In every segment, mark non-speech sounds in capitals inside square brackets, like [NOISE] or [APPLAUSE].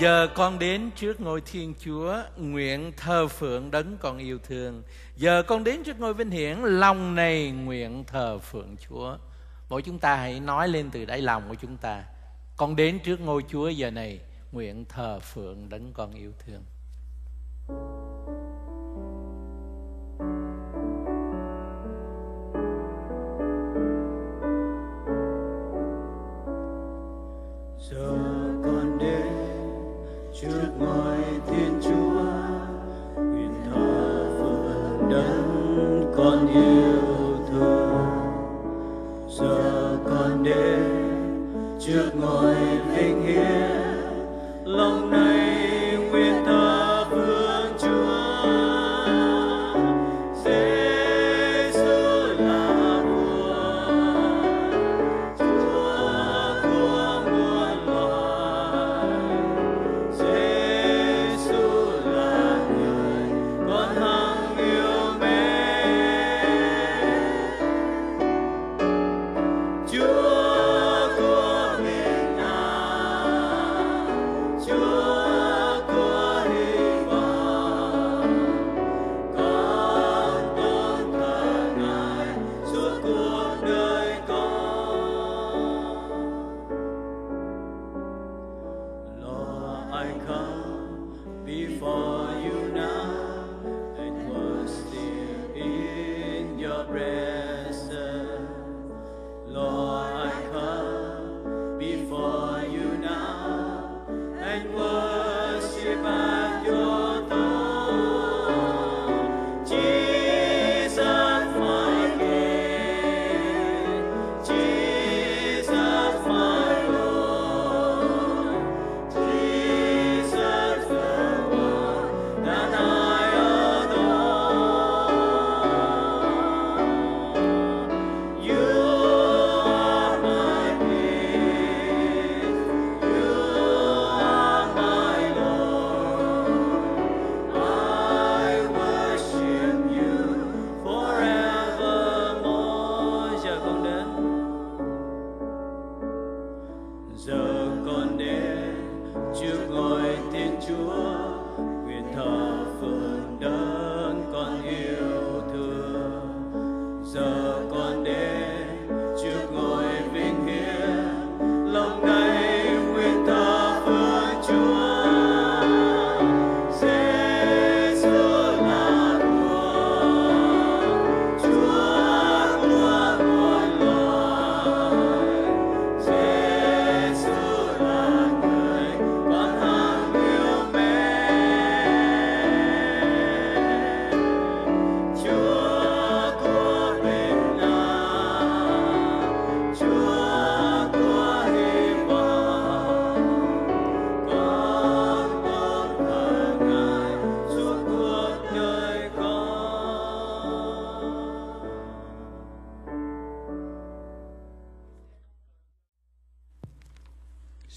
Giờ con đến trước ngôi Thiên Chúa Nguyện thờ phượng đấng con yêu thương Giờ con đến trước ngôi vinh hiển Lòng này nguyện thờ phượng Chúa Mỗi chúng ta hãy nói lên từ đáy lòng của chúng ta Con đến trước ngôi Chúa giờ này Nguyện thờ phượng đấng con yêu thương đêm trước ngồi vinh hiển lòng này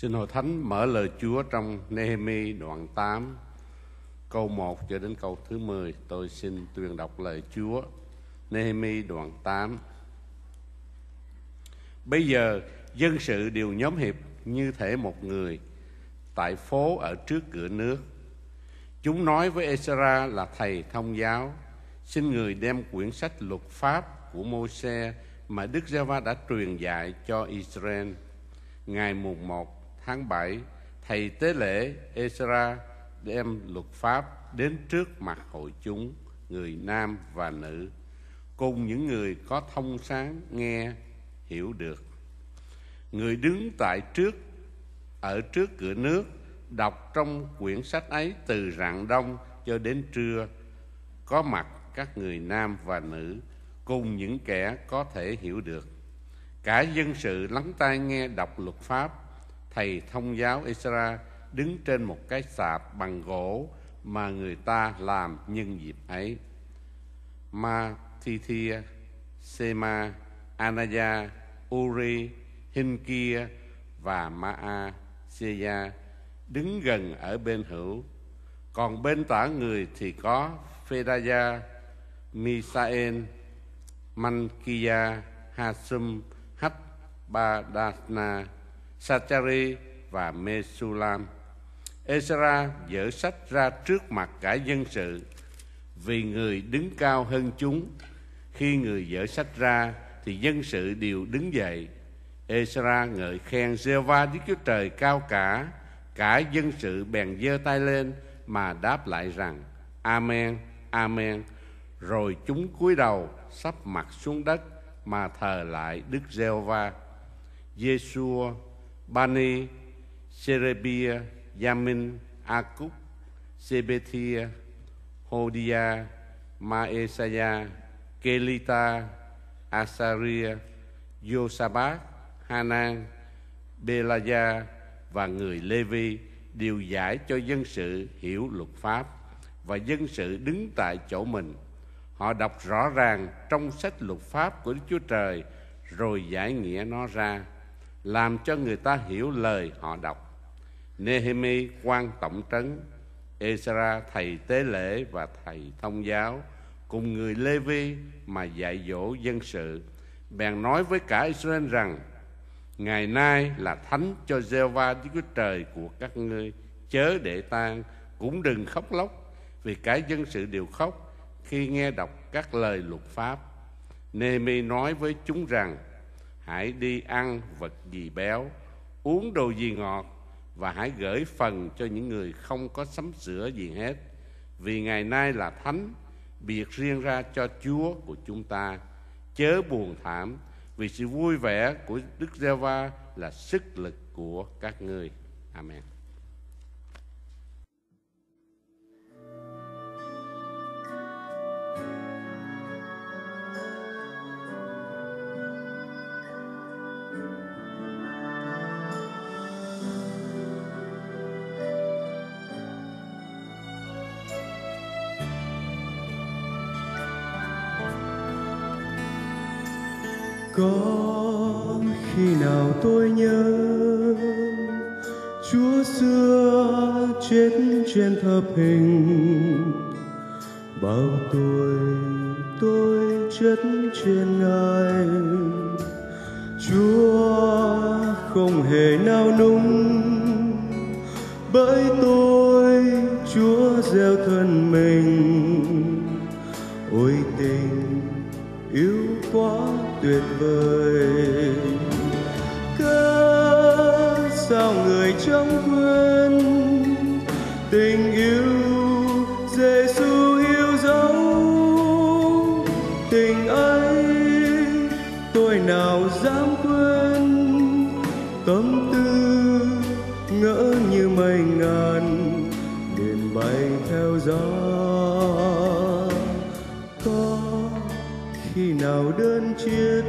Xin Hội Thánh mở lời Chúa trong Nehemi đoạn 8 câu 1 cho đến câu thứ 10. Tôi xin tuyên đọc lời Chúa. Nehemi đoạn 8 Bây giờ dân sự đều nhóm hiệp như thể một người tại phố ở trước cửa nước. Chúng nói với Ezra là thầy thông giáo, xin người đem quyển sách luật pháp của môi mà Đức Giê-va đã truyền dạy cho Israel ngày mùng 1 tháng 7, thầy tế lễ Ezra đem luật pháp đến trước mặt hội chúng, người nam và nữ, cùng những người có thông sáng nghe hiểu được. Người đứng tại trước ở trước cửa nước đọc trong quyển sách ấy từ rạng đông cho đến trưa có mặt các người nam và nữ cùng những kẻ có thể hiểu được cả dân sự lắng tai nghe đọc luật pháp thầy thông giáo Isra đứng trên một cái sạp bằng gỗ mà người ta làm nhân dịp ấy. Ma Thithia, Sema, Anaya, Uri, Hinkia và Maa Seya đứng gần ở bên hữu. Còn bên tả người thì có Fedaya, Misael, Mankia, Hasum, Hap, Badasna, Sachari và Mesulam. Ezra dở sách ra trước mặt cả dân sự vì người đứng cao hơn chúng. Khi người dở sách ra thì dân sự đều đứng dậy. Ezra ngợi khen Jehovah Đức Chúa Trời cao cả, cả dân sự bèn giơ tay lên mà đáp lại rằng: Amen, Amen. Rồi chúng cúi đầu sắp mặt xuống đất mà thờ lại Đức giê hô Bani, Serebia, Yamin, Akub, Sebethia, Hodia, Maesaya, Kelita, Asaria, Yosabat, Hanan, Belaya và người Levi đều giải cho dân sự hiểu luật pháp và dân sự đứng tại chỗ mình. Họ đọc rõ ràng trong sách luật pháp của Đức Chúa Trời rồi giải nghĩa nó ra làm cho người ta hiểu lời họ đọc. Nehemi quan tổng trấn, Ezra thầy tế lễ và thầy thông giáo cùng người Lê Vi mà dạy dỗ dân sự bèn nói với cả Israel rằng ngày nay là thánh cho Jehovah, Đức Chúa Trời của các ngươi chớ để tan cũng đừng khóc lóc vì cả dân sự đều khóc khi nghe đọc các lời luật pháp Nehemi nói với chúng rằng hãy đi ăn vật gì béo, uống đồ gì ngọt và hãy gửi phần cho những người không có sắm sữa gì hết. Vì ngày nay là thánh, biệt riêng ra cho Chúa của chúng ta. Chớ buồn thảm, vì sự vui vẻ của Đức Giê-va là sức lực của các ngươi. Amen. thấp hình bao tuổi tôi chết trên ngài chúa không hề nao núng bởi tôi chúa gieo thân mình ôi tình yêu quá tuyệt vời cớ sao người trong quên tình yêu Giêsu yêu dấu tình ấy tôi nào dám quên tâm tư ngỡ như mây ngàn đêm bay theo gió có khi nào đơn chiếc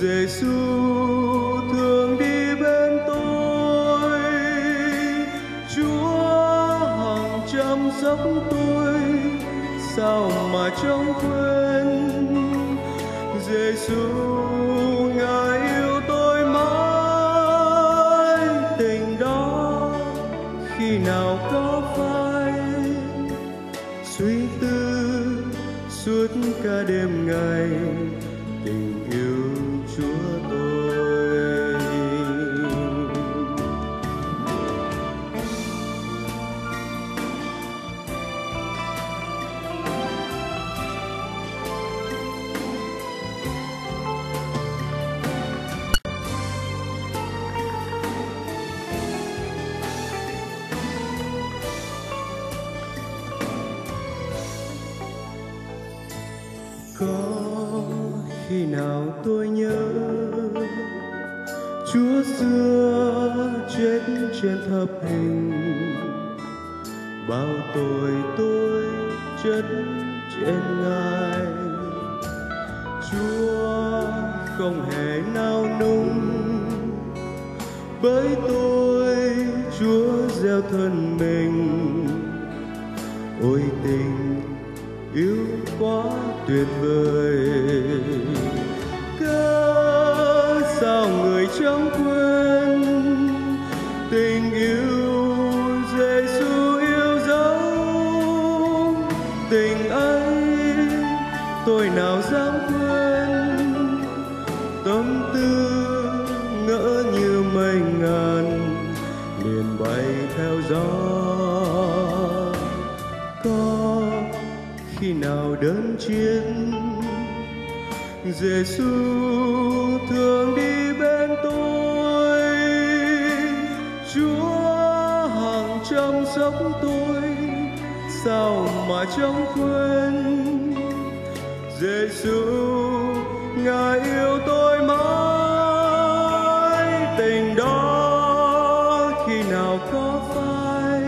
Giêsu sao mà trông quên Giêsu trên ngài chúa không hề nao núng bởi tôi chúa gieo thân mình ôi tình yêu quá tuyệt vời cớ sao người trong quê Giêsu thường đi bên tôi Chúa hàng trăm sóc tôi sao mà chẳng quên Giêsu ngài yêu tôi mãi tình đó khi nào có phai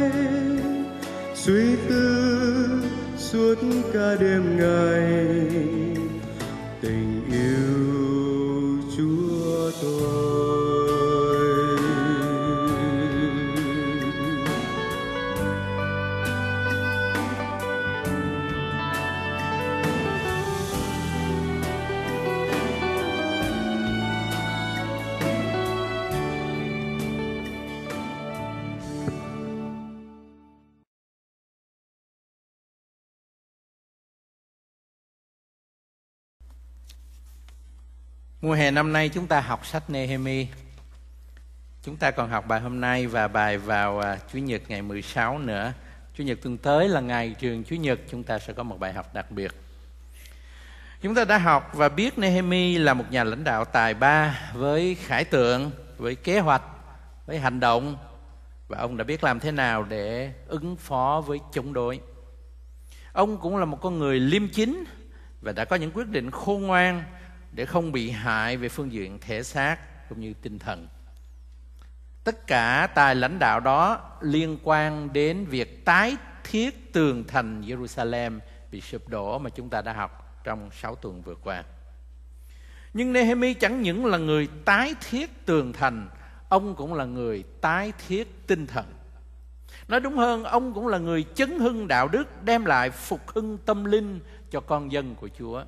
suy tư suốt cả đêm ngày Mùa hè năm nay chúng ta học sách Nehemi. Chúng ta còn học bài hôm nay và bài vào à, Chủ nhật ngày 16 nữa. Chủ nhật tuần tới là ngày trường Chủ nhật chúng ta sẽ có một bài học đặc biệt. Chúng ta đã học và biết Nehemi là một nhà lãnh đạo tài ba với khải tượng, với kế hoạch, với hành động và ông đã biết làm thế nào để ứng phó với chống đối. Ông cũng là một con người liêm chính và đã có những quyết định khôn ngoan để không bị hại về phương diện thể xác cũng như tinh thần tất cả tài lãnh đạo đó liên quan đến việc tái thiết tường thành Jerusalem bị sụp đổ mà chúng ta đã học trong 6 tuần vừa qua. Nhưng Nehemi chẳng những là người tái thiết tường thành, ông cũng là người tái thiết tinh thần. Nói đúng hơn, ông cũng là người chấn hưng đạo đức đem lại phục hưng tâm linh cho con dân của Chúa.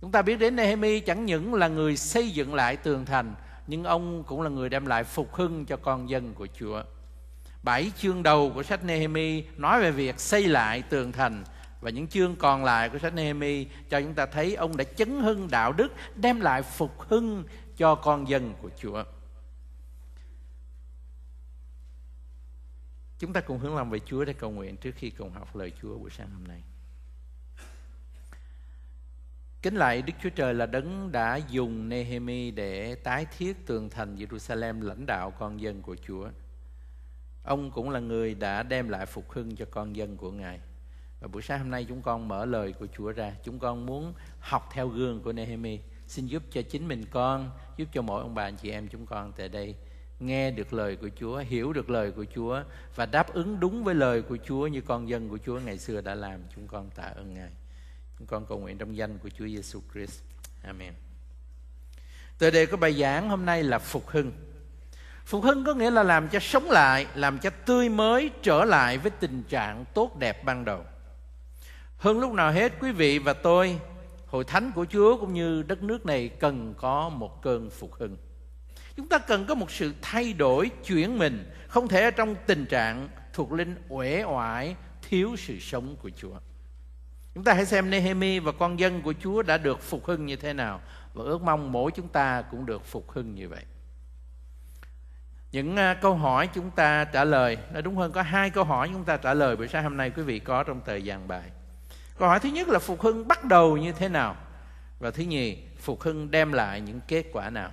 Chúng ta biết đến Nehemi chẳng những là người xây dựng lại tường thành, nhưng ông cũng là người đem lại phục hưng cho con dân của Chúa. Bảy chương đầu của sách Nehemi nói về việc xây lại tường thành và những chương còn lại của sách Nehemi cho chúng ta thấy ông đã chấn hưng đạo đức, đem lại phục hưng cho con dân của Chúa. Chúng ta cùng hướng lòng về Chúa để cầu nguyện trước khi cùng học lời Chúa buổi sáng hôm nay. Chính lại Đức Chúa Trời là đấng đã dùng Nehemi để tái thiết tường thành Jerusalem lãnh đạo con dân của Chúa. Ông cũng là người đã đem lại phục hưng cho con dân của Ngài. Và buổi sáng hôm nay chúng con mở lời của Chúa ra, chúng con muốn học theo gương của Nehemi. Xin giúp cho chính mình con, giúp cho mỗi ông bà anh chị em chúng con tại đây nghe được lời của Chúa, hiểu được lời của Chúa và đáp ứng đúng với lời của Chúa như con dân của Chúa ngày xưa đã làm. Chúng con tạ ơn Ngài. Con cầu nguyện trong danh của Chúa Giêsu Christ. Amen. Tựa đề của bài giảng hôm nay là phục hưng. Phục hưng có nghĩa là làm cho sống lại, làm cho tươi mới trở lại với tình trạng tốt đẹp ban đầu. Hơn lúc nào hết quý vị và tôi, hội thánh của Chúa cũng như đất nước này cần có một cơn phục hưng. Chúng ta cần có một sự thay đổi, chuyển mình, không thể ở trong tình trạng thuộc linh uể oải, thiếu sự sống của Chúa. Chúng ta hãy xem Nehemi và con dân của Chúa đã được phục hưng như thế nào và ước mong mỗi chúng ta cũng được phục hưng như vậy. Những à, câu hỏi chúng ta trả lời, nó đúng hơn có hai câu hỏi chúng ta trả lời buổi sáng hôm nay quý vị có trong thời gian bài. Câu hỏi thứ nhất là phục hưng bắt đầu như thế nào? Và thứ nhì, phục hưng đem lại những kết quả nào?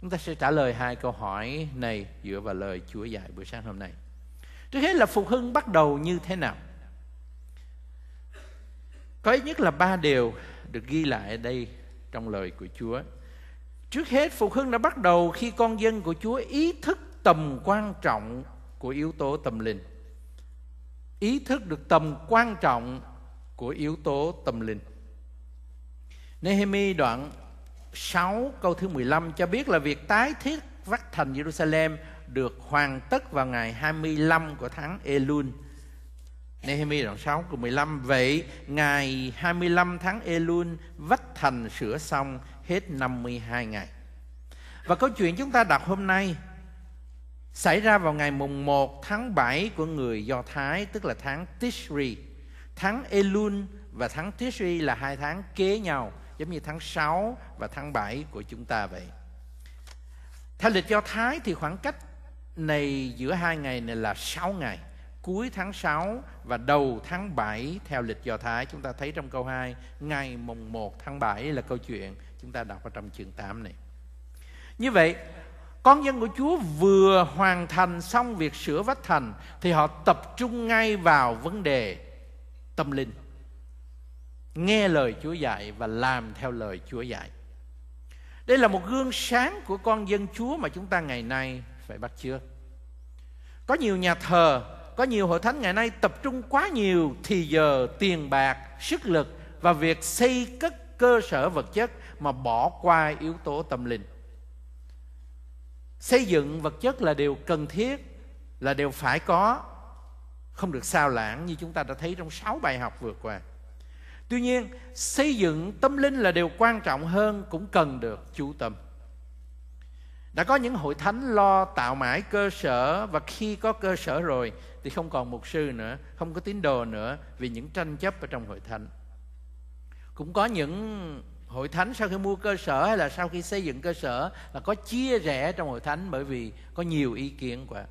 Chúng ta sẽ trả lời hai câu hỏi này dựa vào lời Chúa dạy buổi sáng hôm nay. Trước hết là phục hưng bắt đầu như thế nào? Có ít nhất là ba điều được ghi lại ở đây trong lời của Chúa. Trước hết, Phục Hưng đã bắt đầu khi con dân của Chúa ý thức tầm quan trọng của yếu tố tâm linh. Ý thức được tầm quan trọng của yếu tố tâm linh. Nehemi đoạn 6 câu thứ 15 cho biết là việc tái thiết vắt thành Jerusalem được hoàn tất vào ngày 25 của tháng Elul Nehemi đoạn 6 câu 15 Vậy ngày 25 tháng Elul vách thành sửa xong hết 52 ngày Và câu chuyện chúng ta đọc hôm nay Xảy ra vào ngày mùng 1 tháng 7 của người Do Thái Tức là tháng Tishri Tháng Elul và tháng Tishri là hai tháng kế nhau Giống như tháng 6 và tháng 7 của chúng ta vậy Theo lịch Do Thái thì khoảng cách này giữa hai ngày này là 6 ngày cuối tháng 6 và đầu tháng 7 theo lịch Do Thái. Chúng ta thấy trong câu 2, ngày mùng 1 tháng 7 là câu chuyện chúng ta đọc ở trong chương 8 này. Như vậy, con dân của Chúa vừa hoàn thành xong việc sửa vách thành thì họ tập trung ngay vào vấn đề tâm linh. Nghe lời Chúa dạy và làm theo lời Chúa dạy. Đây là một gương sáng của con dân Chúa mà chúng ta ngày nay phải bắt chước. Có nhiều nhà thờ có nhiều hội thánh ngày nay tập trung quá nhiều thì giờ, tiền bạc, sức lực và việc xây cất cơ sở vật chất mà bỏ qua yếu tố tâm linh. Xây dựng vật chất là điều cần thiết, là điều phải có, không được sao lãng như chúng ta đã thấy trong sáu bài học vừa qua. Tuy nhiên, xây dựng tâm linh là điều quan trọng hơn cũng cần được chú tâm đã có những hội thánh lo tạo mãi cơ sở và khi có cơ sở rồi thì không còn mục sư nữa không có tín đồ nữa vì những tranh chấp ở trong hội thánh cũng có những hội thánh sau khi mua cơ sở hay là sau khi xây dựng cơ sở là có chia rẽ trong hội thánh bởi vì có nhiều ý kiến quá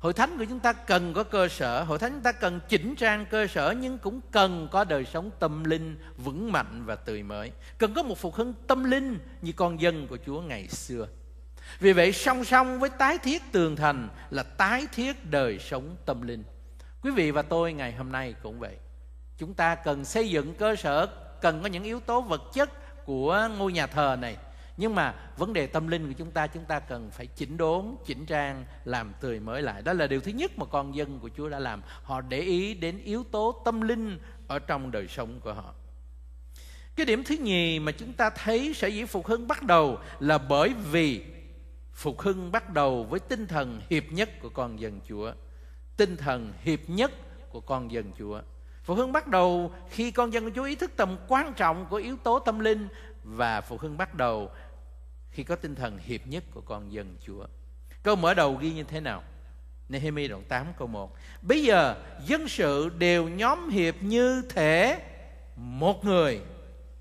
hội thánh của chúng ta cần có cơ sở hội thánh chúng ta cần chỉnh trang cơ sở nhưng cũng cần có đời sống tâm linh vững mạnh và tươi mới cần có một phục hưng tâm linh như con dân của chúa ngày xưa vì vậy song song với tái thiết tường thành là tái thiết đời sống tâm linh quý vị và tôi ngày hôm nay cũng vậy chúng ta cần xây dựng cơ sở cần có những yếu tố vật chất của ngôi nhà thờ này nhưng mà vấn đề tâm linh của chúng ta chúng ta cần phải chỉnh đốn chỉnh trang làm tươi mới lại đó là điều thứ nhất mà con dân của chúa đã làm họ để ý đến yếu tố tâm linh ở trong đời sống của họ cái điểm thứ nhì mà chúng ta thấy sở dĩ phục hưng bắt đầu là bởi vì phục hưng bắt đầu với tinh thần hiệp nhất của con dân chúa tinh thần hiệp nhất của con dân chúa phục hưng bắt đầu khi con dân của chúa ý thức tầm quan trọng của yếu tố tâm linh và phục hưng bắt đầu khi có tinh thần hiệp nhất của con dân Chúa. Câu mở đầu ghi như thế nào? Nehemi đoạn 8 câu 1. Bây giờ dân sự đều nhóm hiệp như thể một người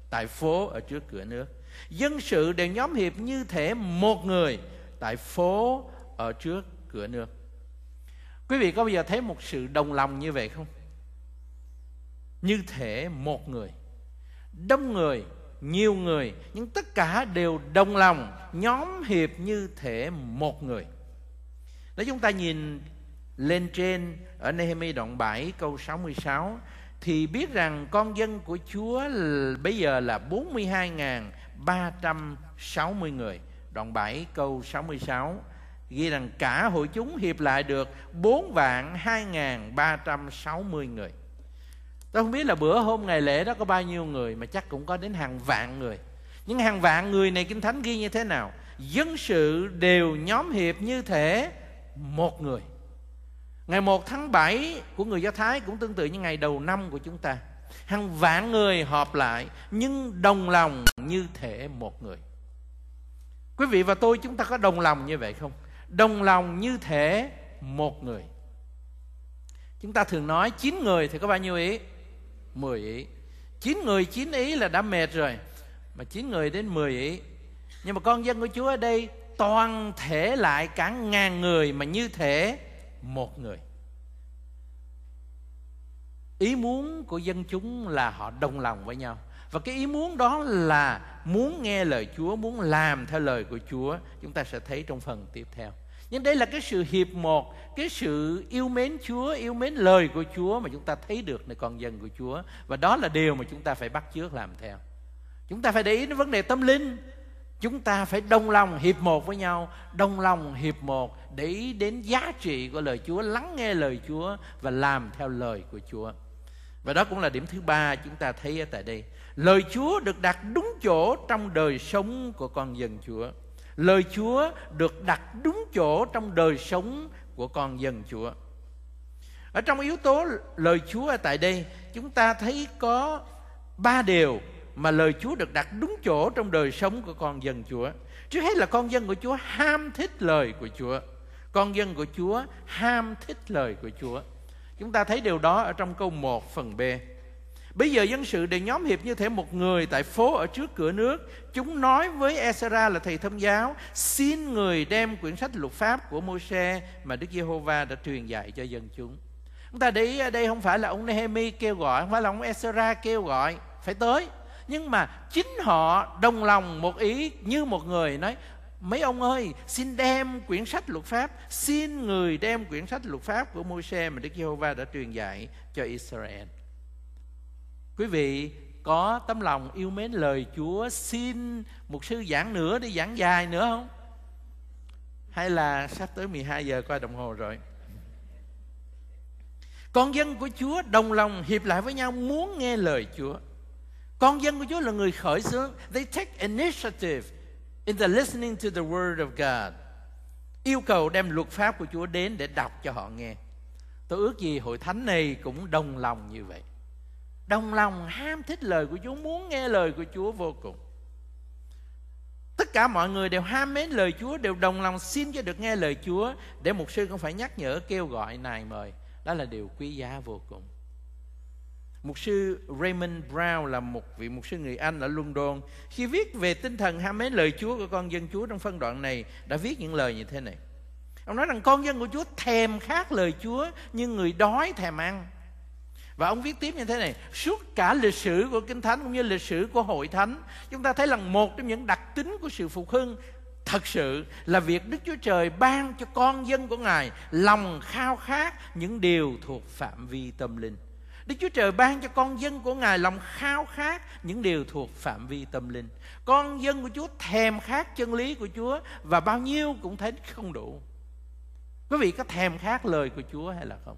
tại phố ở trước cửa nước. Dân sự đều nhóm hiệp như thể một người tại phố ở trước cửa nước. Quý vị có bao giờ thấy một sự đồng lòng như vậy không? Như thể một người. Đông người nhiều người nhưng tất cả đều đồng lòng nhóm hiệp như thể một người nếu chúng ta nhìn lên trên ở Nehemi đoạn 7 câu 66 thì biết rằng con dân của Chúa bây giờ là 42.360 người. Đoạn 7 câu 66 ghi rằng cả hội chúng hiệp lại được 4 vạn 2.360 người. Tôi không biết là bữa hôm ngày lễ đó có bao nhiêu người mà chắc cũng có đến hàng vạn người. Những hàng vạn người này Kinh Thánh ghi như thế nào? Dân sự đều nhóm hiệp như thể một người. Ngày 1 tháng 7 của người Do Thái cũng tương tự như ngày đầu năm của chúng ta. Hàng vạn người họp lại nhưng đồng lòng như thể một người. Quý vị và tôi chúng ta có đồng lòng như vậy không? Đồng lòng như thể một người. Chúng ta thường nói chín người thì có bao nhiêu ý? 10 ý. 9 người 9 ý là đã mệt rồi. Mà 9 người đến 10 ý. Nhưng mà con dân của Chúa ở đây toàn thể lại cả ngàn người mà như thể một người. Ý muốn của dân chúng là họ đồng lòng với nhau. Và cái ý muốn đó là muốn nghe lời Chúa, muốn làm theo lời của Chúa. Chúng ta sẽ thấy trong phần tiếp theo. Nhưng đây là cái sự hiệp một cái sự yêu mến Chúa, yêu mến lời của Chúa mà chúng ta thấy được nơi con dân của Chúa và đó là điều mà chúng ta phải bắt chước làm theo. Chúng ta phải để ý đến vấn đề tâm linh. Chúng ta phải đồng lòng hiệp một với nhau, đồng lòng hiệp một để ý đến giá trị của lời Chúa, lắng nghe lời Chúa và làm theo lời của Chúa. Và đó cũng là điểm thứ ba chúng ta thấy ở tại đây. Lời Chúa được đặt đúng chỗ trong đời sống của con dân Chúa. Lời Chúa được đặt đúng chỗ trong đời sống của con dân Chúa. Ở trong yếu tố lời Chúa ở tại đây, chúng ta thấy có ba điều mà lời Chúa được đặt đúng chỗ trong đời sống của con dân Chúa. Trước hết là con dân của Chúa ham thích lời của Chúa. Con dân của Chúa ham thích lời của Chúa. Chúng ta thấy điều đó ở trong câu 1 phần B. Bây giờ dân sự đều nhóm hiệp như thể một người tại phố ở trước cửa nước. Chúng nói với Esra là thầy thông giáo, xin người đem quyển sách luật pháp của Môi-se mà Đức Giê-hô-va đã truyền dạy cho dân chúng. Chúng ta để ý ở đây không phải là ông Nehemi kêu gọi, không phải là ông Esra kêu gọi, phải tới. Nhưng mà chính họ đồng lòng một ý như một người nói, mấy ông ơi, xin đem quyển sách luật pháp, xin người đem quyển sách luật pháp của Môi-se mà Đức Giê-hô-va đã truyền dạy cho Israel quý vị có tấm lòng yêu mến lời Chúa xin một sư giảng nữa đi giảng dài nữa không? Hay là sắp tới 12 giờ qua đồng hồ rồi. Con dân của Chúa đồng lòng hiệp lại với nhau muốn nghe lời Chúa. Con dân của Chúa là người khởi xướng. They take initiative in the listening to the word of God. Yêu cầu đem luật pháp của Chúa đến để đọc cho họ nghe. Tôi ước gì hội thánh này cũng đồng lòng như vậy đồng lòng ham thích lời của Chúa muốn nghe lời của Chúa vô cùng tất cả mọi người đều ham mến lời Chúa đều đồng lòng xin cho được nghe lời Chúa để mục sư cũng phải nhắc nhở kêu gọi nài mời đó là điều quý giá vô cùng Mục sư Raymond Brown là một vị mục sư người Anh ở London Khi viết về tinh thần ham mến lời Chúa của con dân Chúa trong phân đoạn này Đã viết những lời như thế này Ông nói rằng con dân của Chúa thèm khát lời Chúa Nhưng người đói thèm ăn và ông viết tiếp như thế này, suốt cả lịch sử của Kinh Thánh cũng như lịch sử của Hội Thánh, chúng ta thấy là một trong những đặc tính của sự phục hưng thật sự là việc Đức Chúa Trời ban cho con dân của Ngài lòng khao khát những điều thuộc phạm vi tâm linh. Đức Chúa Trời ban cho con dân của Ngài lòng khao khát những điều thuộc phạm vi tâm linh. Con dân của Chúa thèm khát chân lý của Chúa và bao nhiêu cũng thấy không đủ. Quý vị có thèm khát lời của Chúa hay là không?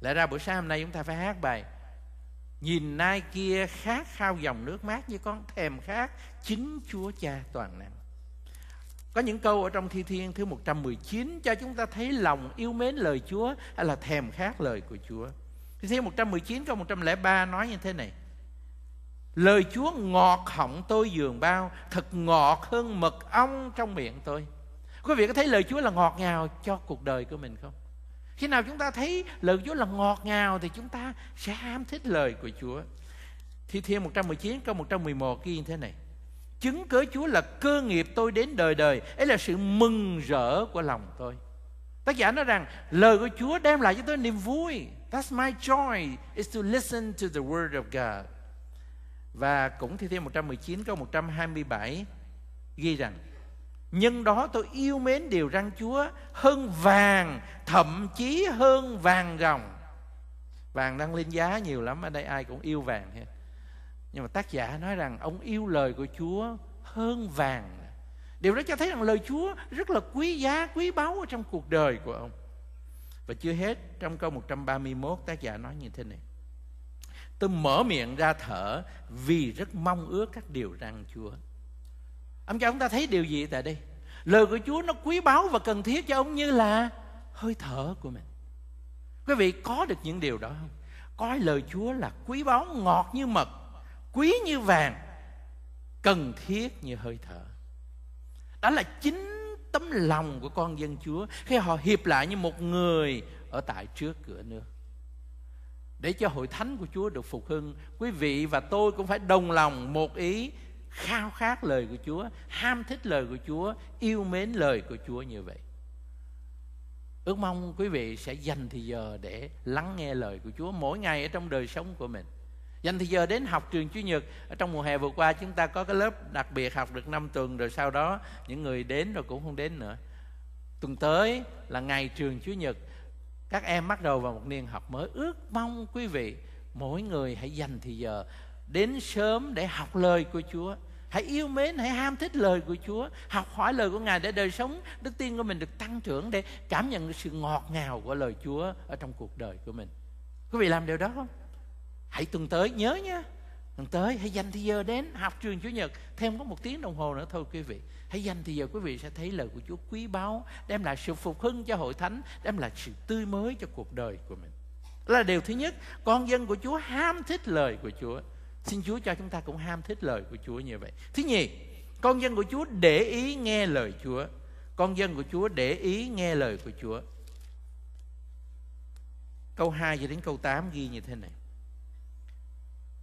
lẽ ra buổi sáng hôm nay chúng ta phải hát bài nhìn nay kia khát khao dòng nước mát như con thèm khát chính chúa cha toàn năng có những câu ở trong thi thiên thứ 119 cho chúng ta thấy lòng yêu mến lời Chúa hay là thèm khát lời của Chúa. Thi thiên 119 câu 103 nói như thế này. Lời Chúa ngọt họng tôi giường bao, thật ngọt hơn mật ong trong miệng tôi. Quý vị có thấy lời Chúa là ngọt ngào cho cuộc đời của mình không? khi nào chúng ta thấy lời Chúa là ngọt ngào thì chúng ta sẽ ham thích lời của Chúa. Thi Thiên 119 câu 111 ghi như thế này. Chứng cớ Chúa là cơ nghiệp tôi đến đời đời, ấy là sự mừng rỡ của lòng tôi. Tác giả nói rằng lời của Chúa đem lại cho tôi niềm vui. That's my joy is to listen to the word of God. Và cũng Thi Thiên 119 câu 127 ghi rằng nhưng đó tôi yêu mến điều răn Chúa hơn vàng, thậm chí hơn vàng ròng. Vàng đang lên giá nhiều lắm, ở đây ai cũng yêu vàng hết. Nhưng mà tác giả nói rằng ông yêu lời của Chúa hơn vàng. Điều đó cho thấy rằng lời Chúa rất là quý giá, quý báu ở trong cuộc đời của ông. Và chưa hết, trong câu 131 tác giả nói như thế này. Tôi mở miệng ra thở vì rất mong ước các điều răn Chúa ông cho chúng ta thấy điều gì tại đây lời của chúa nó quý báu và cần thiết cho ông như là hơi thở của mình quý vị có được những điều đó không coi lời chúa là quý báu ngọt như mật quý như vàng cần thiết như hơi thở đó là chính tấm lòng của con dân chúa khi họ hiệp lại như một người ở tại trước cửa nước để cho hội thánh của chúa được phục hưng quý vị và tôi cũng phải đồng lòng một ý khao khát lời của Chúa, ham thích lời của Chúa, yêu mến lời của Chúa như vậy. Ước mong quý vị sẽ dành thời giờ để lắng nghe lời của Chúa mỗi ngày ở trong đời sống của mình. Dành thời giờ đến học trường Chúa nhật ở Trong mùa hè vừa qua chúng ta có cái lớp đặc biệt học được 5 tuần Rồi sau đó những người đến rồi cũng không đến nữa Tuần tới là ngày trường Chúa nhật Các em bắt đầu vào một niên học mới Ước mong quý vị mỗi người hãy dành thời giờ đến sớm để học lời của Chúa hãy yêu mến hãy ham thích lời của Chúa học hỏi lời của Ngài để đời sống đức tin của mình được tăng trưởng để cảm nhận được sự ngọt ngào của lời Chúa ở trong cuộc đời của mình quý vị làm điều đó không hãy tuần tới nhớ nhé, tuần tới hãy dành thời giờ đến học trường chủ nhật thêm có một tiếng đồng hồ nữa thôi quý vị hãy dành thời giờ quý vị sẽ thấy lời của Chúa quý báu đem lại sự phục hưng cho hội thánh đem lại sự tươi mới cho cuộc đời của mình Đó là điều thứ nhất con dân của Chúa ham thích lời của Chúa Xin Chúa cho chúng ta cũng ham thích lời của Chúa như vậy. Thứ nhì, con dân của Chúa để ý nghe lời Chúa. Con dân của Chúa để ý nghe lời của Chúa. Câu 2 cho đến câu 8 ghi như thế này.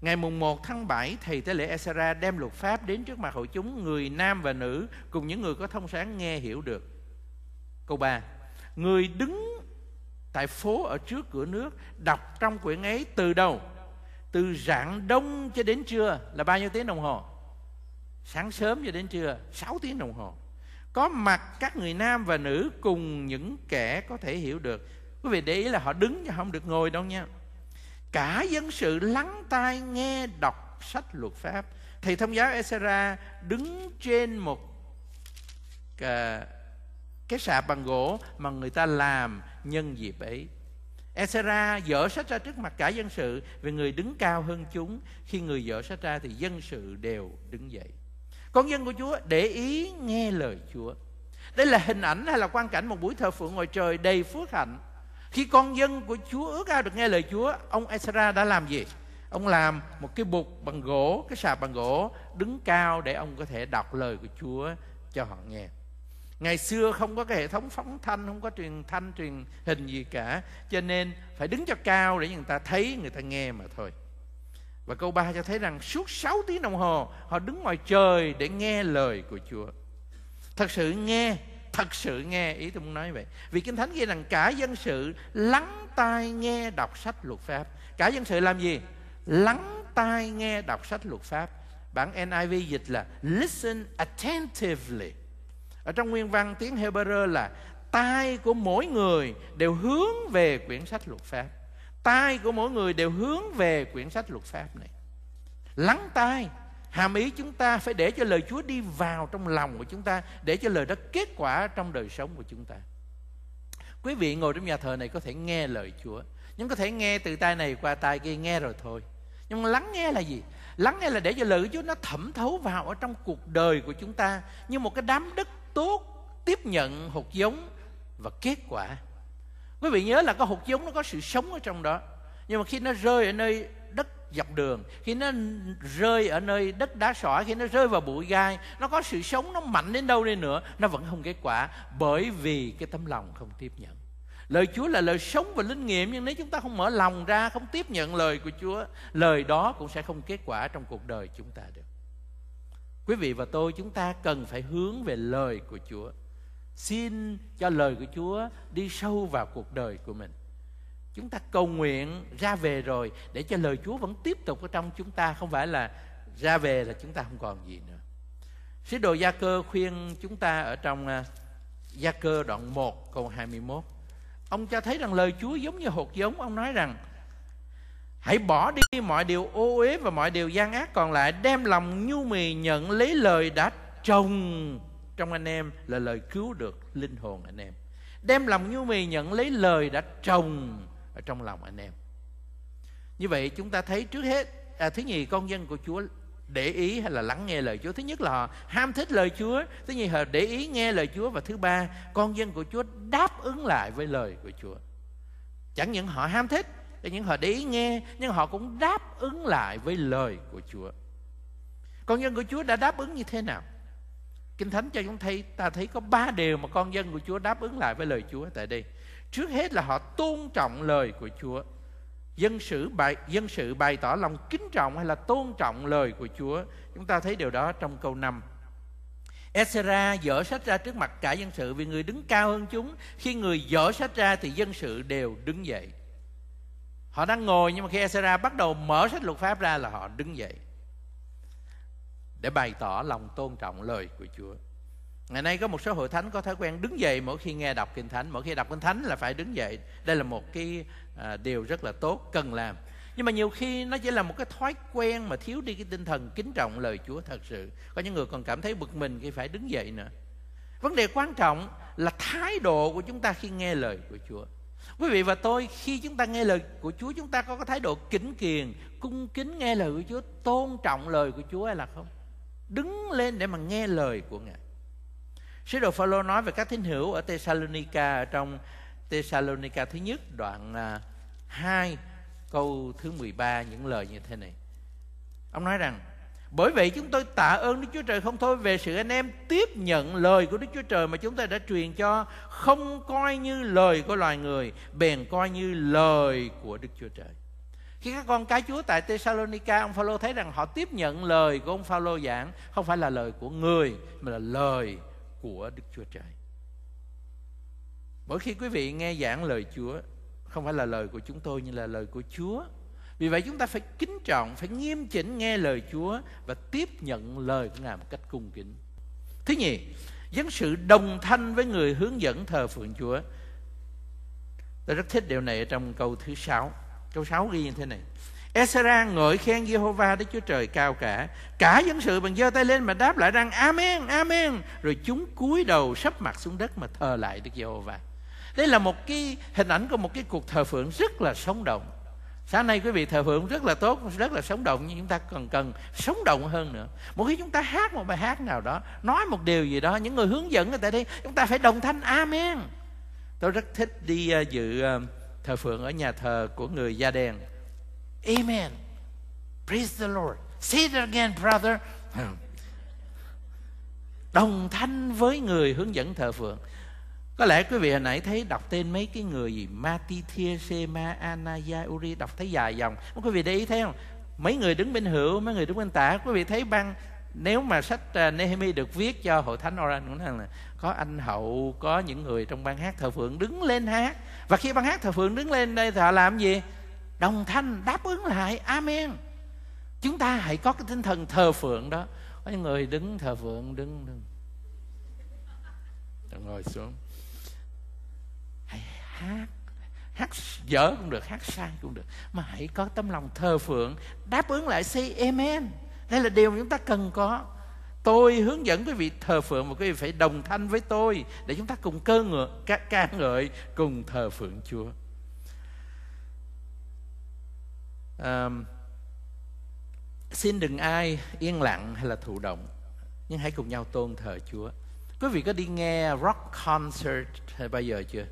Ngày mùng 1 tháng 7, thầy tế lễ Esra đem luật pháp đến trước mặt hội chúng người nam và nữ cùng những người có thông sáng nghe hiểu được. Câu 3. Người đứng tại phố ở trước cửa nước đọc trong quyển ấy từ đầu từ rạng đông cho đến trưa là bao nhiêu tiếng đồng hồ sáng sớm cho đến trưa 6 tiếng đồng hồ có mặt các người nam và nữ cùng những kẻ có thể hiểu được quý vị để ý là họ đứng chứ không được ngồi đâu nha cả dân sự lắng tai nghe đọc sách luật pháp thì thông giáo Esra đứng trên một ờ, cái sạp bằng gỗ mà người ta làm nhân dịp ấy Esera dở sách ra trước mặt cả dân sự Vì người đứng cao hơn chúng Khi người dở sách ra thì dân sự đều đứng dậy Con dân của Chúa để ý nghe lời Chúa Đây là hình ảnh hay là quan cảnh Một buổi thờ phượng ngoài trời đầy phước hạnh Khi con dân của Chúa ước ao được nghe lời Chúa Ông Esera đã làm gì? Ông làm một cái bục bằng gỗ Cái sạp bằng gỗ đứng cao Để ông có thể đọc lời của Chúa cho họ nghe ngày xưa không có cái hệ thống phóng thanh không có truyền thanh truyền hình gì cả cho nên phải đứng cho cao để người ta thấy người ta nghe mà thôi và câu 3 cho thấy rằng suốt 6 tiếng đồng hồ họ đứng ngoài trời để nghe lời của Chúa. Thật sự nghe, thật sự nghe, ý tôi muốn nói vậy. Vì Kinh Thánh ghi rằng cả dân sự lắng tai nghe đọc sách luật pháp. Cả dân sự làm gì? Lắng tai nghe đọc sách luật pháp. Bản NIV dịch là listen attentively ở trong nguyên văn tiếng Hebrew là tai của mỗi người đều hướng về quyển sách luật pháp tai của mỗi người đều hướng về quyển sách luật pháp này lắng tai hàm ý chúng ta phải để cho lời Chúa đi vào trong lòng của chúng ta để cho lời đó kết quả trong đời sống của chúng ta quý vị ngồi trong nhà thờ này có thể nghe lời Chúa nhưng có thể nghe từ tai này qua tai kia nghe rồi thôi nhưng lắng nghe là gì lắng nghe là để cho lời của Chúa nó thẩm thấu vào ở trong cuộc đời của chúng ta như một cái đám đất tốt tiếp nhận hột giống và kết quả quý vị nhớ là cái hột giống nó có sự sống ở trong đó nhưng mà khi nó rơi ở nơi đất dọc đường khi nó rơi ở nơi đất đá sỏi khi nó rơi vào bụi gai nó có sự sống nó mạnh đến đâu đi nữa nó vẫn không kết quả bởi vì cái tấm lòng không tiếp nhận lời chúa là lời sống và linh nghiệm nhưng nếu chúng ta không mở lòng ra không tiếp nhận lời của chúa lời đó cũng sẽ không kết quả trong cuộc đời chúng ta được quý vị và tôi chúng ta cần phải hướng về lời của chúa xin cho lời của chúa đi sâu vào cuộc đời của mình chúng ta cầu nguyện ra về rồi để cho lời chúa vẫn tiếp tục ở trong chúng ta không phải là ra về là chúng ta không còn gì nữa sứ đồ gia cơ khuyên chúng ta ở trong à, gia cơ đoạn 1 câu 21 ông cho thấy rằng lời chúa giống như hột giống ông nói rằng Hãy bỏ đi mọi điều ô uế và mọi điều gian ác còn lại Đem lòng nhu mì nhận lấy lời đã trồng trong anh em Là lời cứu được linh hồn anh em Đem lòng nhu mì nhận lấy lời đã trồng ở trong lòng anh em Như vậy chúng ta thấy trước hết à, Thứ nhì con dân của Chúa để ý hay là lắng nghe lời Chúa. Thứ nhất là họ ham thích lời Chúa, thứ nhì họ để ý nghe lời Chúa và thứ ba, con dân của Chúa đáp ứng lại với lời của Chúa. Chẳng những họ ham thích những họ để ý nghe nhưng họ cũng đáp ứng lại với lời của Chúa con dân của Chúa đã đáp ứng như thế nào Kinh Thánh cho chúng thấy ta thấy có ba điều mà con dân của Chúa đáp ứng lại với lời Chúa tại đây. Trước hết là họ tôn trọng lời của Chúa. Dân sự bày dân sự bày tỏ lòng kính trọng hay là tôn trọng lời của Chúa. Chúng ta thấy điều đó trong câu 5. Ezra dở sách ra trước mặt cả dân sự vì người đứng cao hơn chúng. Khi người dở sách ra thì dân sự đều đứng dậy họ đang ngồi nhưng mà khi Ezra bắt đầu mở sách luật pháp ra là họ đứng dậy để bày tỏ lòng tôn trọng lời của Chúa ngày nay có một số hội thánh có thói quen đứng dậy mỗi khi nghe đọc kinh thánh mỗi khi đọc kinh thánh là phải đứng dậy đây là một cái à, điều rất là tốt cần làm nhưng mà nhiều khi nó chỉ là một cái thói quen mà thiếu đi cái tinh thần kính trọng lời Chúa thật sự có những người còn cảm thấy bực mình khi phải đứng dậy nữa vấn đề quan trọng là thái độ của chúng ta khi nghe lời của Chúa Quý vị và tôi khi chúng ta nghe lời của Chúa Chúng ta có cái thái độ kính kiền Cung kính nghe lời của Chúa Tôn trọng lời của Chúa hay là không Đứng lên để mà nghe lời của Ngài Sứ đồ Phaolô nói về các tín hữu ở Thessalonica trong Thessalonica thứ nhất đoạn 2 à, câu thứ 13 những lời như thế này. Ông nói rằng bởi vậy chúng tôi tạ ơn Đức Chúa Trời không thôi về sự anh em tiếp nhận lời của Đức Chúa Trời mà chúng ta đã truyền cho không coi như lời của loài người, bèn coi như lời của Đức Chúa Trời. Khi các con cái Chúa tại Thessalonica, ông Phaolô thấy rằng họ tiếp nhận lời của ông Phaolô giảng không phải là lời của người mà là lời của Đức Chúa Trời. Mỗi khi quý vị nghe giảng lời Chúa, không phải là lời của chúng tôi nhưng là lời của Chúa vì vậy chúng ta phải kính trọng, phải nghiêm chỉnh nghe lời Chúa và tiếp nhận lời của Ngài một cách cung kính. Thứ nhì, dân sự đồng thanh với người hướng dẫn thờ phượng Chúa. Tôi rất thích điều này ở trong câu thứ sáu. Câu sáu ghi như thế này. Esra ngợi khen Jehovah Đức Chúa Trời cao cả. Cả dân sự bằng giơ tay lên mà đáp lại rằng Amen, Amen. Rồi chúng cúi đầu sắp mặt xuống đất mà thờ lại Đức Jehovah. Đây là một cái hình ảnh của một cái cuộc thờ phượng rất là sống động sáng nay quý vị thờ phượng rất là tốt rất là sống động nhưng chúng ta còn cần sống động hơn nữa một khi chúng ta hát một bài hát nào đó nói một điều gì đó những người hướng dẫn người ta đi chúng ta phải đồng thanh amen tôi rất thích đi ờ, dự ờ, thờ phượng ở nhà thờ của người da đen amen praise the lord say it again brother đồng thanh với người hướng dẫn thờ phượng có lẽ quý vị hồi nãy thấy đọc tên mấy cái người gì Matithia, Sema, Đọc thấy dài dòng Quý vị để ý thấy không Mấy người đứng bên hữu, mấy người đứng bên tả Quý vị thấy băng nếu mà sách à, Nehemi được viết cho hội thánh Oran cũng là có anh hậu có những người trong ban hát thờ phượng đứng lên hát và khi ban hát thờ phượng đứng lên đây thì họ làm gì đồng thanh đáp ứng lại amen chúng ta hãy có cái tinh thần thờ phượng đó có những người đứng thờ phượng đứng, đứng. ngồi xuống hát hát dở cũng được hát sai cũng được mà hãy có tấm lòng thờ phượng đáp ứng lại say amen đây là điều chúng ta cần có tôi hướng dẫn quý vị thờ phượng mà quý vị phải đồng thanh với tôi để chúng ta cùng cơ ngợi ca, ca ngợi cùng thờ phượng chúa à, xin đừng ai yên lặng hay là thụ động nhưng hãy cùng nhau tôn thờ chúa quý vị có đi nghe rock concert hay bao giờ chưa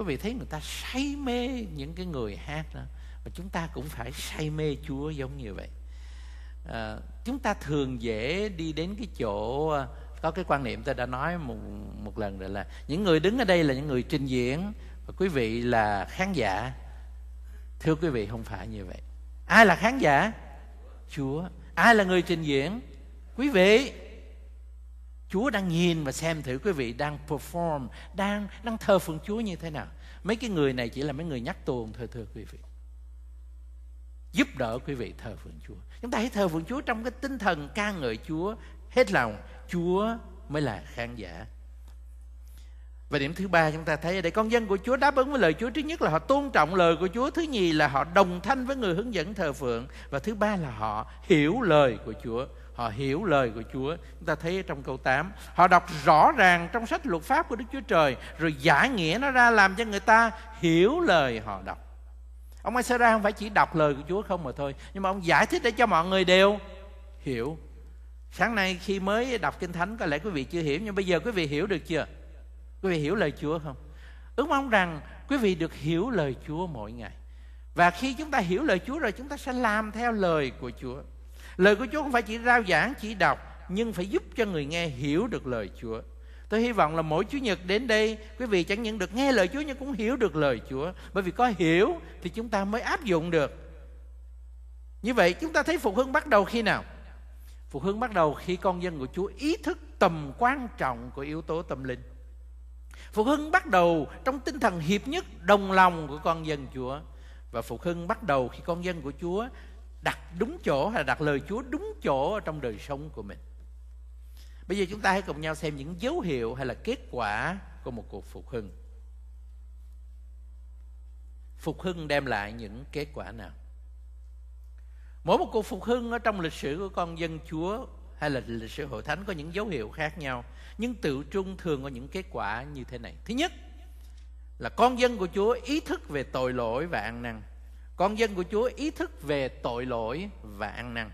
quý vị thấy người ta say mê những cái người hát đó và chúng ta cũng phải say mê Chúa giống như vậy à, chúng ta thường dễ đi đến cái chỗ à, có cái quan niệm tôi đã nói một một lần rồi là những người đứng ở đây là những người trình diễn và quý vị là khán giả thưa quý vị không phải như vậy ai là khán giả chúa ai là người trình diễn quý vị Chúa đang nhìn và xem thử quý vị đang perform, đang đang thờ phượng Chúa như thế nào. Mấy cái người này chỉ là mấy người nhắc tuồng thôi thưa quý vị. Giúp đỡ quý vị thờ phượng Chúa. Chúng ta hãy thờ phượng Chúa trong cái tinh thần ca ngợi Chúa hết lòng. Chúa mới là khán giả. Và điểm thứ ba chúng ta thấy ở đây con dân của Chúa đáp ứng với lời Chúa thứ nhất là họ tôn trọng lời của Chúa, thứ nhì là họ đồng thanh với người hướng dẫn thờ phượng và thứ ba là họ hiểu lời của Chúa họ hiểu lời của Chúa. Chúng ta thấy trong câu 8, họ đọc rõ ràng trong sách luật pháp của Đức Chúa Trời rồi giải nghĩa nó ra làm cho người ta hiểu lời họ đọc. Ông Isaiah không phải chỉ đọc lời của Chúa không mà thôi, nhưng mà ông giải thích để cho mọi người đều hiểu. Sáng nay khi mới đọc Kinh Thánh có lẽ quý vị chưa hiểu nhưng bây giờ quý vị hiểu được chưa? Quý vị hiểu lời Chúa không? Ước mong rằng quý vị được hiểu lời Chúa mỗi ngày. Và khi chúng ta hiểu lời Chúa rồi chúng ta sẽ làm theo lời của Chúa lời của Chúa không phải chỉ rao giảng chỉ đọc nhưng phải giúp cho người nghe hiểu được lời Chúa Tôi hy vọng là mỗi Chủ nhật đến đây Quý vị chẳng những được nghe lời Chúa Nhưng cũng hiểu được lời Chúa Bởi vì có hiểu thì chúng ta mới áp dụng được Như vậy chúng ta thấy phục hưng bắt đầu khi nào? Phục hưng bắt đầu khi con dân của Chúa ý thức tầm quan trọng của yếu tố tâm linh Phục hưng bắt đầu trong tinh thần hiệp nhất đồng lòng của con dân Chúa Và phục hưng bắt đầu khi con dân của Chúa đặt đúng chỗ hay là đặt lời Chúa đúng chỗ trong đời sống của mình. Bây giờ chúng ta hãy cùng nhau xem những dấu hiệu hay là kết quả của một cuộc phục hưng. Phục hưng đem lại những kết quả nào? Mỗi một cuộc phục hưng ở trong lịch sử của con dân Chúa hay là lịch sử hội thánh có những dấu hiệu khác nhau, nhưng tự trung thường có những kết quả như thế này. Thứ nhất là con dân của Chúa ý thức về tội lỗi và ăn năn con dân của Chúa ý thức về tội lỗi và ăn năn.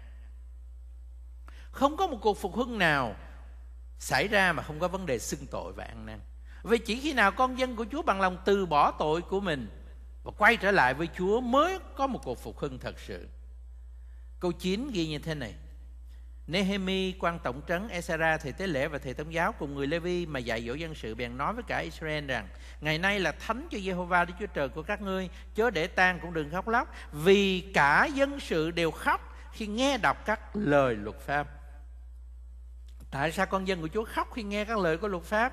Không có một cuộc phục hưng nào xảy ra mà không có vấn đề xưng tội và ăn năn. vì chỉ khi nào con dân của Chúa bằng lòng từ bỏ tội của mình và quay trở lại với Chúa mới có một cuộc phục hưng thật sự. Câu 9 ghi như thế này. Nehemi quan tổng trấn Esara thầy tế lễ và thầy thống giáo cùng người Levi mà dạy dỗ dân sự bèn nói với cả Israel rằng ngày nay là thánh cho Jehovah Đức Chúa Trời của các ngươi chớ để tan cũng đừng khóc lóc vì cả dân sự đều khóc khi nghe đọc các lời luật pháp tại sao con dân của Chúa khóc khi nghe các lời của luật pháp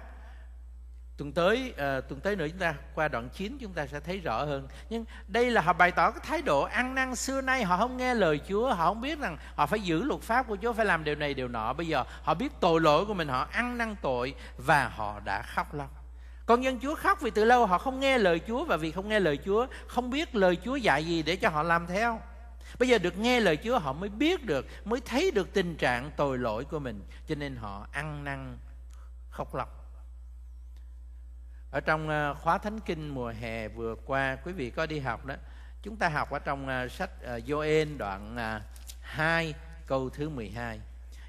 tuần tới à, tuần tới nữa chúng ta qua đoạn 9 chúng ta sẽ thấy rõ hơn nhưng đây là họ bày tỏ cái thái độ ăn năn xưa nay họ không nghe lời Chúa họ không biết rằng họ phải giữ luật pháp của Chúa phải làm điều này điều nọ bây giờ họ biết tội lỗi của mình họ ăn năn tội và họ đã khóc lóc con dân Chúa khóc vì từ lâu họ không nghe lời Chúa và vì không nghe lời Chúa không biết lời Chúa dạy gì để cho họ làm theo Bây giờ được nghe lời Chúa họ mới biết được, mới thấy được tình trạng tội lỗi của mình. Cho nên họ ăn năn khóc lóc ở trong ờ, khóa thánh kinh mùa hè vừa qua quý vị có đi học đó chúng ta học ở trong ờ, sách Joel ờ, đoạn 2 câu thứ 12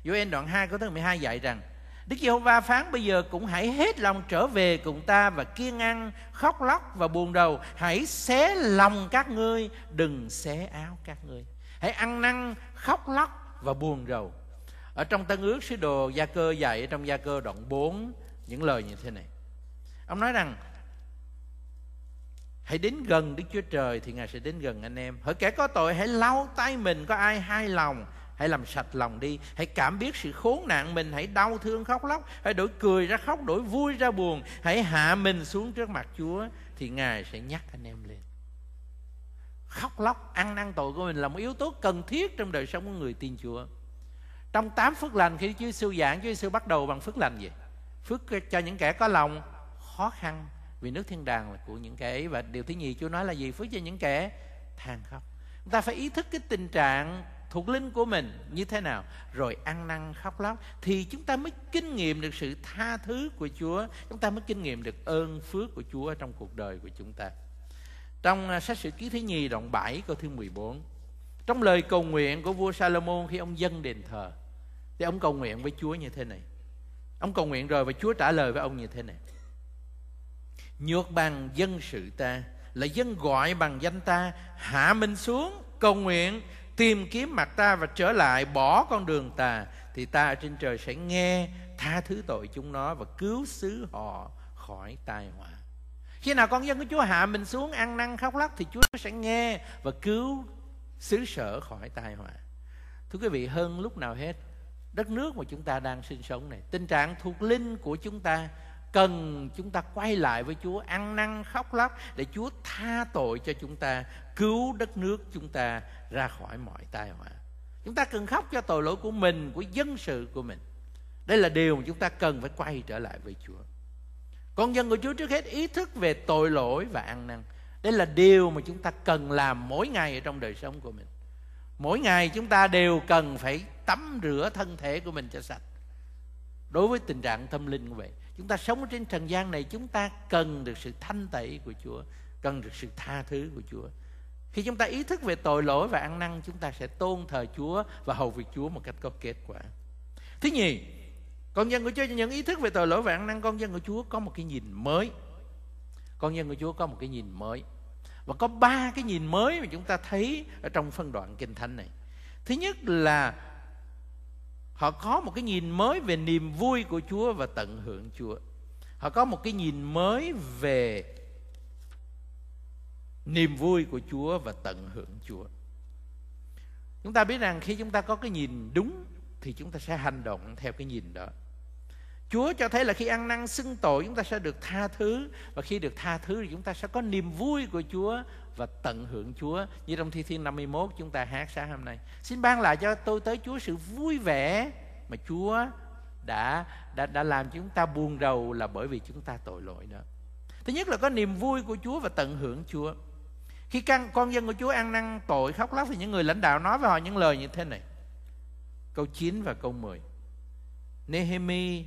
Joel đoạn 2 câu thứ 12 dạy rằng Đức Giê-hô-va phán bây giờ cũng hãy hết lòng trở về cùng ta và kiêng ăn, khóc lóc và buồn đầu. Hãy xé lòng các ngươi, đừng xé áo các ngươi. Hãy ăn năn, khóc lóc và buồn rầu. Ở trong Tân ước sứ đồ Gia Cơ dạy ở trong Gia Cơ đoạn 4 những lời như thế này ông nói rằng hãy đến gần đức chúa trời thì ngài sẽ đến gần anh em hỡi kẻ có tội hãy lau tay mình có ai hai lòng hãy làm sạch lòng đi hãy cảm biết sự khốn nạn mình hãy đau thương khóc lóc hãy đổi cười ra khóc đổi vui ra buồn hãy hạ mình xuống trước mặt chúa thì ngài sẽ nhắc anh em lên khóc lóc ăn năn tội của mình là một yếu tố cần thiết trong đời sống của người tin chúa trong tám phước lành khi Chúa Giêsu giảng Chúa Giêsu bắt đầu bằng phước lành gì phước cho những kẻ có lòng khó khăn vì nước thiên đàng là của những kẻ ấy và điều thứ nhì Chúa nói là gì phước cho những kẻ than khóc chúng ta phải ý thức cái tình trạng thuộc linh của mình như thế nào rồi ăn năn khóc lóc thì chúng ta mới kinh nghiệm được sự tha thứ của Chúa chúng ta mới kinh nghiệm được ơn phước của Chúa trong cuộc đời của chúng ta trong à, sách sử ký thứ nhì đoạn 7 câu thứ 14 trong lời cầu nguyện của vua Salomon khi ông dân đền thờ thì ông cầu nguyện với Chúa như thế này ông cầu nguyện rồi và Chúa trả lời với ông như thế này Nhược bằng dân sự ta Là dân gọi bằng danh ta Hạ mình xuống cầu nguyện Tìm kiếm mặt ta và trở lại Bỏ con đường ta Thì ta ở trên trời sẽ nghe Tha thứ tội chúng nó và cứu xứ họ Khỏi tai họa Khi nào con dân của Chúa hạ mình xuống Ăn năn khóc lóc thì Chúa sẽ nghe Và cứu xứ sở khỏi tai họa Thưa quý vị hơn lúc nào hết Đất nước mà chúng ta đang sinh sống này Tình trạng thuộc linh của chúng ta cần chúng ta quay lại với Chúa ăn năn khóc lóc để Chúa tha tội cho chúng ta cứu đất nước chúng ta ra khỏi mọi tai họa chúng ta cần khóc cho tội lỗi của mình của dân sự của mình đây là điều mà chúng ta cần phải quay trở lại với Chúa con dân của Chúa trước hết ý thức về tội lỗi và ăn năn đây là điều mà chúng ta cần làm mỗi ngày ở trong đời sống của mình mỗi ngày chúng ta đều cần phải tắm rửa thân thể của mình cho sạch đối với tình trạng tâm linh như vậy chúng ta sống trên trần gian này chúng ta cần được sự thanh tẩy của Chúa cần được sự tha thứ của Chúa khi chúng ta ý thức về tội lỗi và ăn năn chúng ta sẽ tôn thờ Chúa và hầu việc Chúa một cách có kết quả thứ nhì con dân của Chúa nhận ý thức về tội lỗi và ăn năn con dân của Chúa có một cái nhìn mới con dân của Chúa có một cái nhìn mới và có ba cái nhìn mới mà chúng ta thấy ở trong phân đoạn kinh thánh này thứ nhất là họ có một cái nhìn mới về niềm vui của Chúa và tận hưởng Chúa họ có một cái nhìn mới về niềm vui của Chúa và tận hưởng Chúa chúng ta biết rằng khi chúng ta có cái nhìn đúng thì chúng ta sẽ hành động theo cái nhìn đó Chúa cho thấy là khi ăn năn xưng tội chúng ta sẽ được tha thứ và khi được tha thứ thì chúng ta sẽ có niềm vui của Chúa và tận hưởng Chúa như trong thi thiên 51 chúng ta hát sáng hôm nay. Xin ban lại cho tôi tới Chúa sự vui vẻ mà Chúa đã đã đã làm chúng ta buồn rầu là bởi vì chúng ta tội lỗi đó. Thứ nhất là có niềm vui của Chúa và tận hưởng Chúa. Khi con dân của Chúa ăn năn tội khóc lóc thì những người lãnh đạo nói với họ những lời như thế này. Câu 9 và câu 10. Nehemi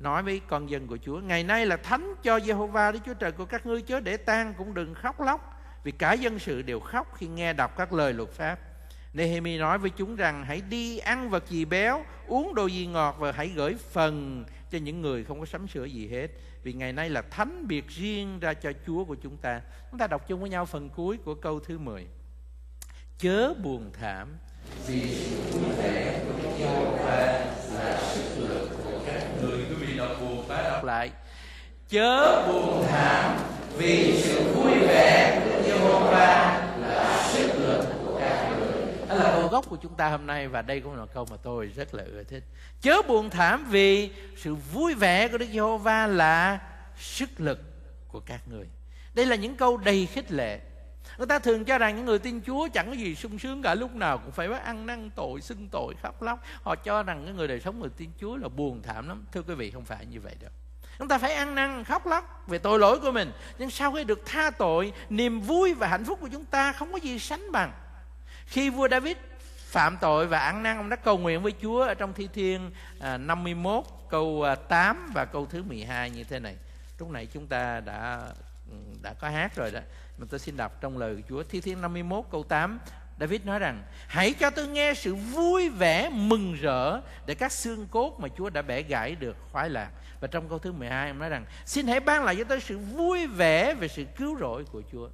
nói với con dân của Chúa ngày nay là thánh cho Jehovah Đức Chúa Trời của các ngươi chớ để tan cũng đừng khóc lóc vì cả dân sự đều khóc khi nghe đọc các lời luật pháp Nehemi nói với chúng rằng hãy đi ăn vật gì béo uống đồ gì ngọt và hãy gửi phần cho những người không có sắm sửa gì hết vì ngày nay là thánh biệt riêng ra cho Chúa của chúng ta chúng ta đọc chung với nhau phần cuối của câu thứ 10 chớ buồn thảm vì sự của Chúa là sức đọc lại chớ buồn thảm vì sự vui vẻ của Jehovah là sức lực của các người đó là câu gốc của chúng ta hôm nay và đây cũng là câu mà tôi rất là ưa thích chớ buồn thảm vì sự vui vẻ của Đức Giê-hô-va là sức lực của các người đây là những câu đầy khích lệ Người ta thường cho rằng những người tin Chúa chẳng có gì sung sướng cả lúc nào cũng phải ăn năn tội, xưng tội, khóc lóc. Họ cho rằng cái người đời sống người tin Chúa là buồn thảm lắm. Thưa quý vị không phải như vậy đâu chúng ta phải ăn năn khóc lóc về tội lỗi của mình nhưng sau khi được tha tội niềm vui và hạnh phúc của chúng ta không có gì sánh bằng khi vua David phạm tội và ăn năn ông đã cầu nguyện với Chúa ở trong thi thiên 51 à, câu 8 à, và câu thứ 12 như thế này lúc nãy chúng ta đã ừ, đã có hát rồi đó mà tôi xin đọc trong lời của Chúa Thi Thiên 51 câu 8 David nói rằng hãy cho tôi nghe sự vui vẻ mừng rỡ để các xương cốt mà Chúa đã bẻ gãy được khoái lạc. Và trong câu thứ 12 ông nói rằng xin hãy ban lại cho tôi sự vui vẻ về sự cứu rỗi của Chúa.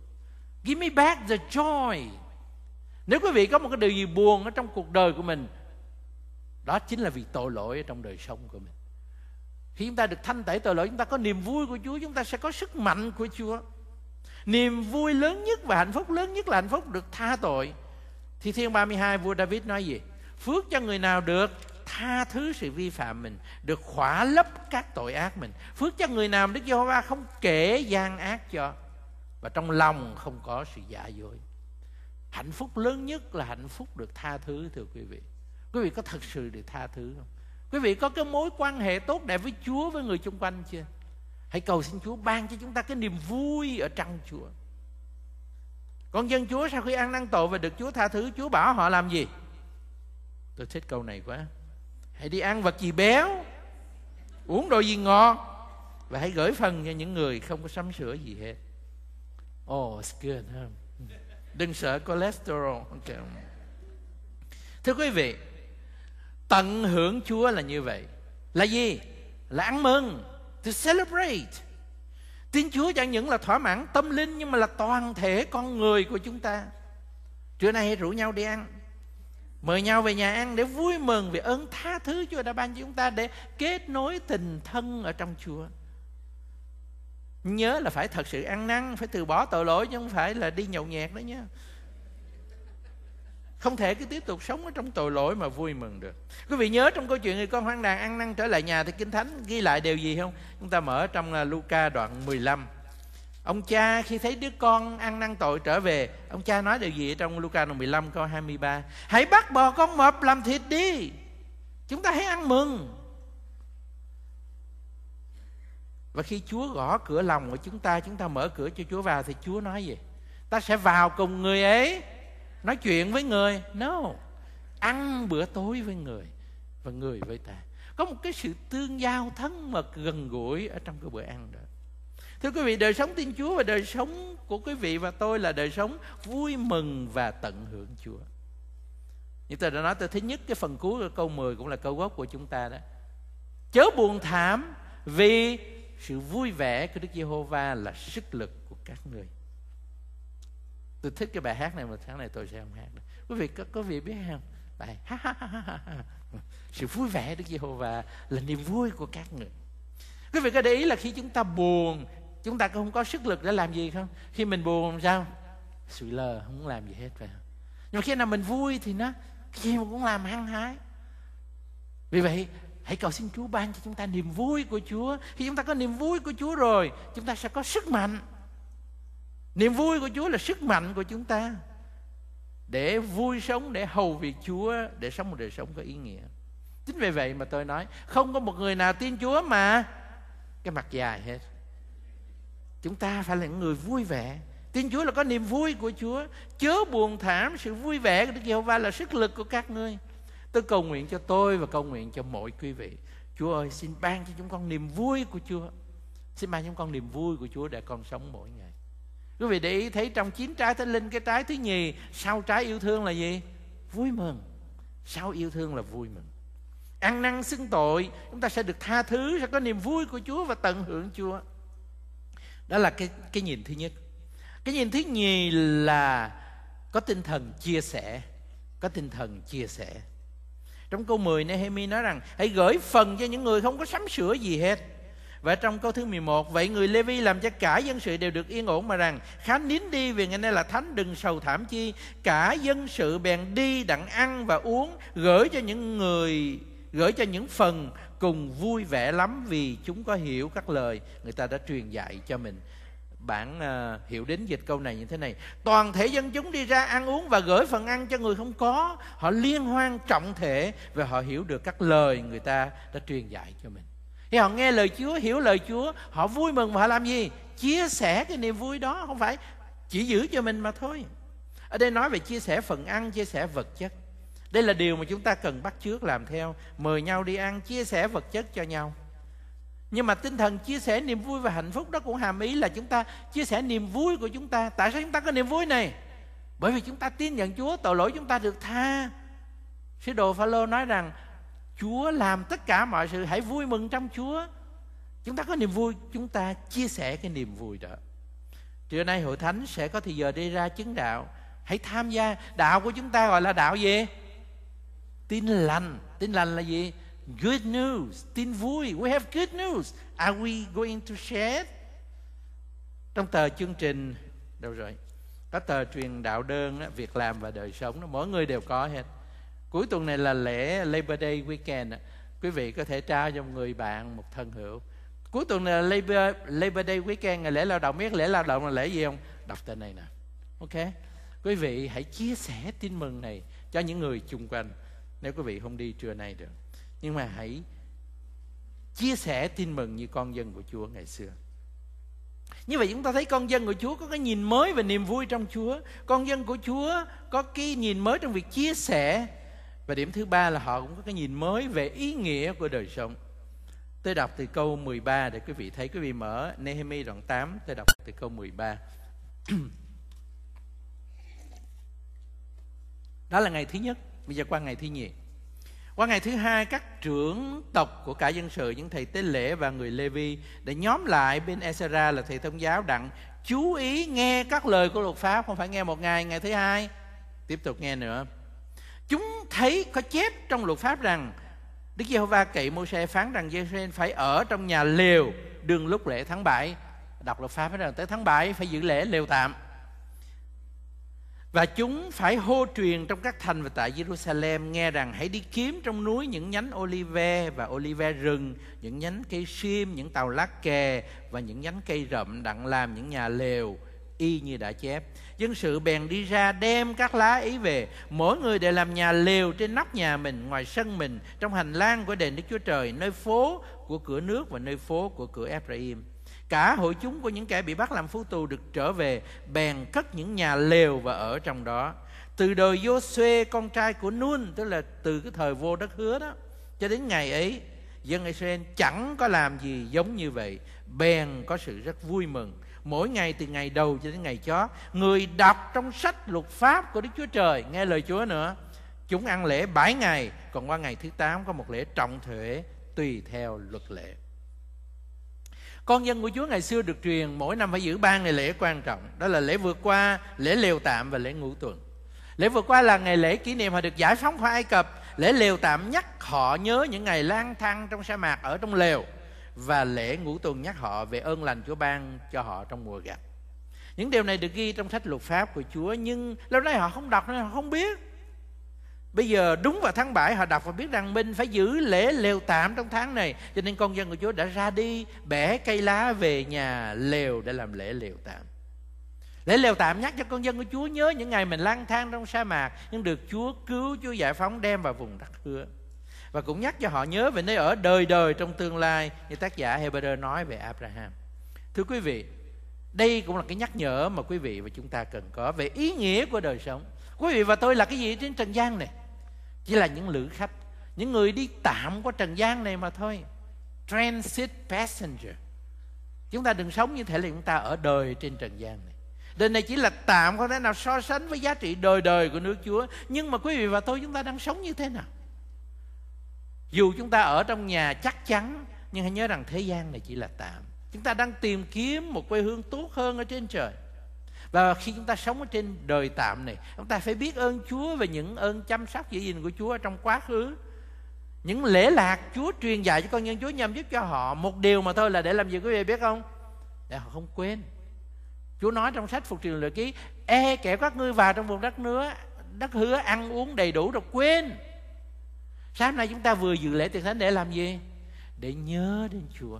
Give me back the joy. Nếu quý vị có một cái điều gì buồn ở trong cuộc đời của mình đó chính là vì tội lỗi ở trong đời sống của mình. Khi chúng ta được thanh tẩy tội lỗi, chúng ta có niềm vui của Chúa, chúng ta sẽ có sức mạnh của Chúa. Niềm vui lớn nhất và hạnh phúc lớn nhất là hạnh phúc được tha tội Thi Thiên 32 vua David nói gì? Phước cho người nào được tha thứ sự vi phạm mình, được khỏa lấp các tội ác mình. Phước cho người nào Đức Giê-hô-va không kể gian ác cho và trong lòng không có sự giả dối. Hạnh phúc lớn nhất là hạnh phúc được tha thứ thưa quý vị. Quý vị có thật sự được tha thứ không? Quý vị có cái mối quan hệ tốt đẹp với Chúa với người xung quanh chưa? Hãy cầu xin Chúa ban cho chúng ta cái niềm vui ở trong Chúa. Con dân Chúa sau khi ăn năn tội và được Chúa tha thứ, Chúa bảo họ làm gì? Tôi thích câu này quá. Hãy đi ăn vật gì béo, uống đồ gì ngon và hãy gửi phần cho những người không có sắm sửa gì hết. Oh, it's good, huh? Đừng sợ cholesterol. Okay. Thưa quý vị, tận hưởng Chúa là như vậy. Là gì? Là ăn mừng, to celebrate. Tin Chúa chẳng những là thỏa mãn tâm linh nhưng mà là toàn thể con người của chúng ta. Trưa nay rủ nhau đi ăn. Mời nhau về nhà ăn để vui mừng về ơn tha thứ Chúa đã ban cho chúng ta để kết nối tình thân ở trong Chúa. Nhớ là phải thật sự ăn năn, phải từ bỏ tội lỗi chứ không phải là đi nhậu nhẹt đó nhé không thể cứ tiếp tục sống ở trong tội lỗi mà vui mừng được quý vị nhớ trong câu chuyện người con hoang đàn ăn năn trở lại nhà thì kinh thánh ghi lại điều gì không chúng ta mở trong à, Luca đoạn 15 ông cha khi thấy đứa con ăn năn tội trở về ông cha nói điều gì ở trong Luca đoạn 15 câu 23 hãy bắt bò con mập làm thịt đi chúng ta hãy ăn mừng và khi Chúa gõ cửa lòng của chúng ta chúng ta mở cửa cho Chúa vào thì Chúa nói gì ta sẽ vào cùng người ấy nói chuyện với người no ăn bữa tối với người và người với ta có một cái sự tương giao thân mật gần gũi ở trong cái bữa ăn đó thưa quý vị đời sống tin chúa và đời sống của quý vị và tôi là đời sống vui mừng và tận hưởng chúa như tôi đã nói tôi thứ nhất cái phần cuối của câu 10 cũng là câu gốc của chúng ta đó chớ buồn thảm vì sự vui vẻ của đức giê-hô-va là sức lực của các người tôi thích cái bài hát này mà tháng này tôi sẽ không hát nữa. quý vị có có vị biết không bài ha, ha, ha, ha, ha. sự vui vẻ Đức Giê-hô-va là niềm vui của các người quý vị có để ý là khi chúng ta buồn chúng ta không có sức lực để làm gì không khi mình buồn sao sụi lờ không muốn làm gì hết phải không nhưng mà khi nào mình vui thì nó khi mà cũng làm hăng hái vì vậy hãy cầu xin Chúa ban cho chúng ta niềm vui của Chúa khi chúng ta có niềm vui của Chúa rồi chúng ta sẽ có sức mạnh niềm vui của chúa là sức mạnh của chúng ta để vui sống để hầu việc chúa để sống một đời sống có ý nghĩa chính vì vậy mà tôi nói không có một người nào tin chúa mà cái mặt dài hết chúng ta phải là những người vui vẻ tin chúa là có niềm vui của chúa chớ buồn thảm sự vui vẻ của đức giê va là sức lực của các ngươi tôi cầu nguyện cho tôi và cầu nguyện cho mọi quý vị chúa ơi xin ban cho chúng con niềm vui của chúa xin ban cho chúng con niềm vui của chúa để con sống mỗi ngày quý vị để ý thấy trong chín trái thánh linh cái trái thứ nhì sau trái yêu thương là gì vui mừng sau yêu thương là vui mừng ăn năn xưng tội chúng ta sẽ được tha thứ sẽ có niềm vui của chúa và tận hưởng chúa đó là cái cái nhìn thứ nhất cái nhìn thứ nhì là có tinh thần chia sẻ có tinh thần chia sẻ trong câu 10 Nehemi nói rằng hãy gửi phần cho những người không có sắm sửa gì hết và trong câu thứ 11 Vậy người Lê-vi làm cho cả dân sự đều được yên ổn mà rằng Khá nín đi vì ngày nay là thánh đừng sầu thảm chi Cả dân sự bèn đi đặng ăn và uống Gửi cho những người Gửi cho những phần cùng vui vẻ lắm Vì chúng có hiểu các lời người ta đã truyền dạy cho mình bạn uh, ờ, hiểu đến dịch câu này như thế này toàn thể dân chúng đi ra ăn uống và gửi phần ăn cho người không có họ liên hoan trọng thể và họ hiểu được các lời người ta đã truyền dạy cho mình thì họ nghe lời Chúa hiểu lời Chúa họ vui mừng và họ làm gì chia sẻ cái niềm vui đó không phải chỉ giữ cho mình mà thôi ở đây nói về chia sẻ phần ăn chia sẻ vật chất đây là điều mà chúng ta cần bắt chước làm theo mời nhau đi ăn chia sẻ vật chất cho nhau nhưng mà tinh thần chia sẻ niềm vui và hạnh phúc đó cũng hàm ý là chúng ta chia sẻ niềm vui của chúng ta tại sao chúng ta có niềm vui này bởi vì chúng ta tin nhận Chúa tội lỗi chúng ta được tha Sứ đồ Phaolô nói rằng Chúa làm tất cả mọi sự hãy vui mừng trong Chúa. Chúng ta có niềm vui, chúng ta chia sẻ cái niềm vui đó. Trưa nay hội thánh sẽ có thời giờ đi ra chứng đạo. Hãy tham gia đạo của chúng ta gọi là đạo gì? Tin lành. Tin lành là gì? Good news, tin vui. We have good news. Are we going to share? Trong tờ chương trình đâu rồi? Có tờ truyền đạo đơn, việc làm và đời sống, đó, mỗi người đều có hết cuối tuần này là lễ Labor Day weekend quý vị có thể trao cho người bạn một thân hữu cuối tuần này là Labor, Labor Day weekend ngày lễ lao động biết lễ lao động là lễ gì không đọc tên này nè ok quý vị hãy chia sẻ tin mừng này cho những người chung quanh nếu quý vị không đi trưa nay được nhưng mà hãy chia sẻ tin mừng như con dân của Chúa ngày xưa như vậy chúng ta thấy con dân của Chúa có cái nhìn mới về niềm vui trong Chúa Con dân của Chúa có cái nhìn mới trong việc chia sẻ và điểm thứ ba là họ cũng có cái nhìn mới về ý nghĩa của đời sống tôi đọc từ câu 13 để quý vị thấy quý vị mở Nehemi đoạn 8 tôi đọc từ câu 13 [CLEARS THROAT] đó là ngày thứ nhất bây giờ qua ngày thứ nhì qua ngày thứ hai, các trưởng tộc của cả dân sự, những thầy tế lễ và người Lê Vi để nhóm lại bên Ezra là thầy thông giáo đặng chú ý nghe các lời của luật pháp, không phải nghe một ngày, ngày thứ hai tiếp tục nghe nữa chúng thấy có chép trong luật pháp rằng Đức Giê-hô-va cậy Môi-se phán rằng Giê-sen phải ở trong nhà lều đương lúc lễ tháng 7 đọc luật pháp rằng tới tháng 7 phải giữ lễ lều tạm và chúng phải hô truyền trong các thành và tại Jerusalem nghe rằng hãy đi kiếm trong núi những nhánh olive và olive rừng, những nhánh cây sim, những tàu lá kè và những nhánh cây rậm đặng làm những nhà lều y như đã chép dân sự bèn đi ra đem các lá ý về mỗi người để làm nhà lều trên nóc nhà mình ngoài sân mình trong hành lang của đền đức chúa trời nơi phố của cửa nước và nơi phố của cửa ephraim cả hội chúng của những kẻ bị bắt làm phú tù được trở về bèn cất những nhà lều và ở trong đó từ đời giô con trai của Nun tức là từ cái thời vô đất hứa đó cho đến ngày ấy dân Israel chẳng có làm gì giống như vậy bèn có sự rất vui mừng mỗi ngày từ ngày đầu cho đến ngày chót người đọc trong sách luật pháp của đức chúa trời nghe lời chúa nữa chúng ăn lễ bảy ngày còn qua ngày thứ tám có một lễ trọng thể tùy theo luật lệ con dân của chúa ngày xưa được truyền mỗi năm phải giữ ba ngày lễ quan trọng đó là lễ vượt qua lễ lều tạm và lễ ngũ tuần lễ vượt qua là ngày lễ kỷ niệm họ được giải phóng khỏi ai cập lễ lều tạm nhắc họ nhớ những ngày lang thang trong sa mạc ở trong lều và lễ ngũ tuần nhắc họ về ơn lành Chúa ban cho họ trong mùa gặt. Những điều này được ghi trong sách luật pháp của Chúa nhưng lâu nay họ không đọc nên họ không biết. Bây giờ đúng vào tháng 7 họ đọc và biết rằng mình phải giữ lễ lều tạm trong tháng này. Cho nên con dân của Chúa đã ra đi bẻ cây lá về nhà lều để làm lễ lều tạm. Lễ lều tạm nhắc cho con dân của Chúa nhớ những ngày mình lang thang trong sa mạc nhưng được Chúa cứu, Chúa giải phóng đem vào vùng đất hứa và cũng nhắc cho họ nhớ về nơi ở đời đời trong tương lai như tác giả Hebrew nói về Abraham. Thưa quý vị, đây cũng là cái nhắc nhở mà quý vị và chúng ta cần có về ý nghĩa của đời sống. Quý vị và tôi là cái gì trên trần gian này? Chỉ là những lữ khách, những người đi tạm qua trần gian này mà thôi. Transit passenger. Chúng ta đừng sống như thể là chúng ta ở đời trên trần gian này. Đời này chỉ là tạm không thể nào so sánh với giá trị đời đời của nước Chúa. Nhưng mà quý vị và tôi chúng ta đang sống như thế nào? dù chúng ta ở trong nhà chắc chắn nhưng hãy nhớ rằng thế gian này chỉ là tạm chúng ta đang tìm kiếm một quê hương tốt hơn ở trên trời và khi chúng ta sống ở trên đời tạm này chúng ta phải biết ơn chúa về những ơn chăm sóc giữ gìn của chúa ở trong quá khứ những lễ lạc chúa truyền dạy cho con nhân chúa nhằm giúp cho họ một điều mà thôi là để làm gì quý vị biết không để họ không quên chúa nói trong sách phục truyền lời ký e kẻ các ngươi vào trong vùng đất nữa đất hứa ăn uống đầy đủ rồi quên sáng nay chúng ta vừa dự lễ tiệc thánh để làm gì để nhớ đến chúa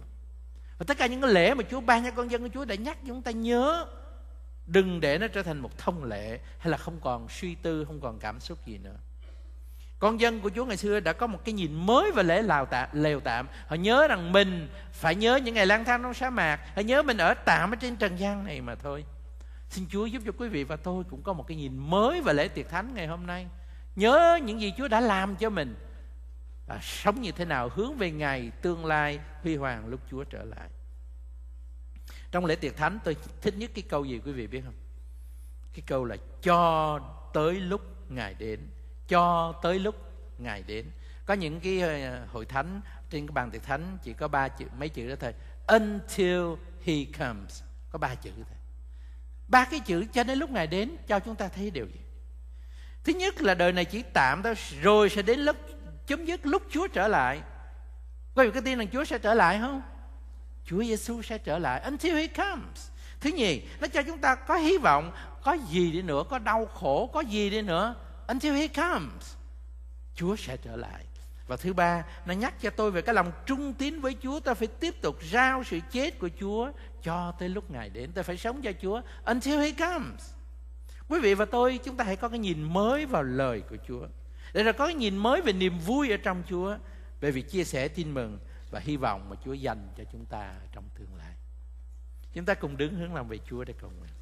và tất cả những cái lễ mà chúa ban cho con dân của chúa đã nhắc chúng ta nhớ đừng để nó trở thành một thông lệ hay là không còn suy tư không còn cảm xúc gì nữa con dân của Chúa ngày xưa đã có một cái nhìn mới về lễ lào tạm, lều tạm. Họ nhớ rằng mình phải nhớ những ngày lang thang trong sa mạc. Họ nhớ mình ở tạm ở trên trần gian này mà thôi. Xin Chúa giúp cho quý vị và tôi cũng có một cái nhìn mới về lễ tiệc thánh ngày hôm nay. Nhớ những gì Chúa đã làm cho mình à, sống như thế nào hướng về ngày tương lai huy hoàng lúc Chúa trở lại. Trong lễ tiệc thánh tôi thích nhất cái câu gì quý vị biết không? Cái câu là cho tới lúc Ngài đến, cho tới lúc Ngài đến. Có những cái ờ, hội thánh trên cái bàn tiệc thánh chỉ có ba chữ mấy chữ đó thôi. Until he comes. Có ba chữ thôi. Ba cái chữ cho đến lúc Ngài đến cho chúng ta thấy điều gì? Thứ nhất là đời này chỉ tạm thôi, rồi sẽ đến lúc chấm dứt lúc Chúa trở lại. Có hiểu cái tin rằng Chúa sẽ trở lại không? Chúa Giêsu sẽ trở lại until he comes. Thứ nhì, nó cho chúng ta có hy vọng, có gì đi nữa, có đau khổ, có gì đi nữa, until he comes. Chúa sẽ trở lại. Và thứ ba, nó nhắc cho tôi về cái lòng trung tín với Chúa, ta phải tiếp tục rao sự chết của Chúa cho tới lúc Ngài đến, ta phải sống cho Chúa until he comes. Quý vị và tôi, chúng ta hãy có cái nhìn mới vào lời của Chúa để rồi có cái nhìn mới về niềm vui ở trong Chúa về việc chia sẻ tin mừng và hy vọng mà Chúa dành cho chúng ta trong tương lai. Chúng ta cùng đứng hướng lòng về Chúa để cầu nguyện.